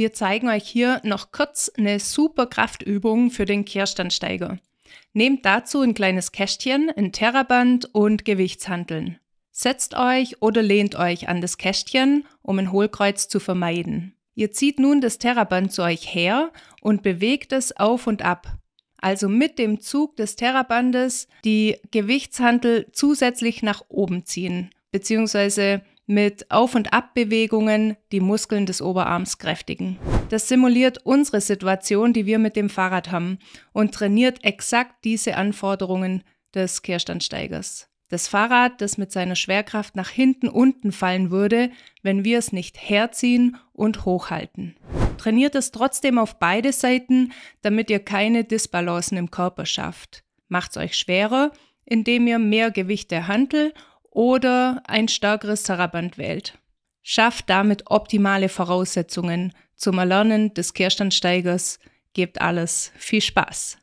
Wir zeigen euch hier noch kurz eine super Kraftübung für den Kehrstandsteiger. Nehmt dazu ein kleines Kästchen, ein Terraband und Gewichtshanteln. Setzt euch oder lehnt euch an das Kästchen, um ein Hohlkreuz zu vermeiden. Ihr zieht nun das Terraband zu euch her und bewegt es auf und ab. Also mit dem Zug des Terrabandes die Gewichtshantel zusätzlich nach oben ziehen, beziehungsweise mit Auf- und Abbewegungen die Muskeln des Oberarms kräftigen. Das simuliert unsere Situation, die wir mit dem Fahrrad haben und trainiert exakt diese Anforderungen des Kehrstandsteigers. Das Fahrrad, das mit seiner Schwerkraft nach hinten unten fallen würde, wenn wir es nicht herziehen und hochhalten. Trainiert es trotzdem auf beide Seiten, damit ihr keine Disbalancen im Körper schafft. Macht es euch schwerer, indem ihr mehr Gewicht der Hantel oder ein stärkeres Saraband wählt. Schafft damit optimale Voraussetzungen zum Erlernen des Kehrstandsteigers. Gebt alles. Viel Spaß!